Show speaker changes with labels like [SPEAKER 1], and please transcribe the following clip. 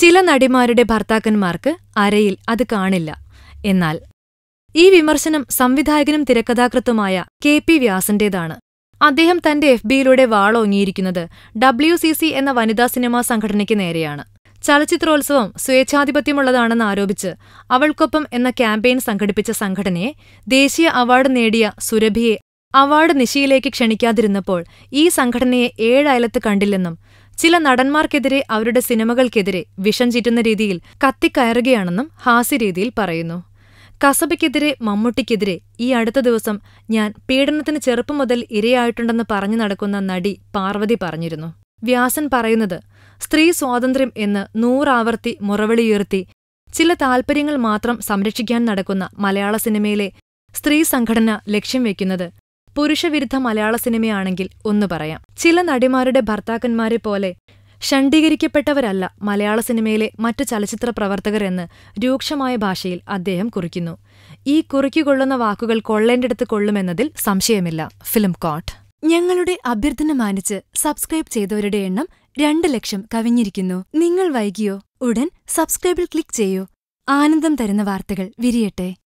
[SPEAKER 1] ചില നടിമാരുടെ ഭർത്താക്കന്മാർക്ക് അരയിൽ അത് കാണില്ല എന്നാൽ ഈ വിമർശനം സംവിധായകനും തിരക്കഥാകൃത്തുമായ കെ പി വ്യാസന്റേതാണ് അദ്ദേഹം തന്റെ എഫ് ബിയിലൂടെ വാളോങ്ങിയിരിക്കുന്നത് ഡബ്ല്യു സി സി എന്ന വനിതാ സിനിമാ സംഘടനയ്ക്ക് നേരെയാണ് ചലച്ചിത്രോത്സവം സ്വേച്ഛാധിപത്യമുള്ളതാണെന്ന് ആരോപിച്ച് അവൾക്കൊപ്പം എന്ന ക്യാമ്പയിൻ സംഘടിപ്പിച്ച സംഘടനയെ ദേശീയ അവാർഡ് നേടിയ സുരഭിയെ അവാർഡ് നിശയിലേക്ക് ക്ഷണിക്കാതിരുന്നപ്പോൾ ഈ സംഘടനയെ ഏഴയലത്ത് കണ്ടില്ലെന്നും ചില നടന്മാർക്കെതിരെ അവരുടെ സിനിമകൾക്കെതിരെ വിഷം ചീറ്റുന്ന രീതിയിൽ കത്തിക്കയറുകയാണെന്നും ഹാസ്യരീതിയിൽ പറയുന്നു കസബയ്ക്കെതിരെ മമ്മൂട്ടിക്കെതിരെ ഈ അടുത്ത ദിവസം ഞാൻ പീഡനത്തിന് ചെറുപ്പം മുതൽ ഇരയായിട്ടുണ്ടെന്ന് പറഞ്ഞു നടക്കുന്ന നടി പാർവതി പറഞ്ഞിരുന്നു വ്യാസൻ പറയുന്നത് സ്ത്രീ സ്വാതന്ത്ര്യം എന്ന് നൂറാവർത്തി മുറവിളിയുയർത്തി ചില താൽപ്പര്യങ്ങൾ മാത്രം സംരക്ഷിക്കാൻ നടക്കുന്ന മലയാള സിനിമയിലെ സ്ത്രീ സംഘടന ലക്ഷ്യം വയ്ക്കുന്നത് പുരുഷവിരുദ്ധ മലയാള സിനിമയാണെങ്കിൽ ഒന്നു പറയാം ചില നടിമാരുടെ ഭർത്താക്കന്മാരെ പോലെ ഷണ്ഡീകരിക്കപ്പെട്ടവരല്ല മലയാള സിനിമയിലെ മറ്റു ചലച്ചിത്ര പ്രവർത്തകർ എന്ന് രൂക്ഷമായ ഭാഷയിൽ അദ്ദേഹം കുറിക്കുന്നു ഈ കുറിക്കുകൊള്ളുന്ന വാക്കുകൾ കൊള്ളേണ്ടടുത്ത് കൊള്ളുമെന്നതിൽ സംശയമില്ല ഫിലിം കോട്ട് ഞങ്ങളുടെ അഭ്യർത്ഥന മാനിച്ച് സബ്സ്ക്രൈബ് ചെയ്തവരുടെ എണ്ണം രണ്ട് ലക്ഷം കവിഞ്ഞിരിക്കുന്നു നിങ്ങൾ വൈകിയോ ഉടൻ സബ്സ്ക്രൈബിൽ ക്ലിക്ക് ചെയ്യൂ ആനന്ദം തരുന്ന വാർത്തകൾ വിരിയട്ടെ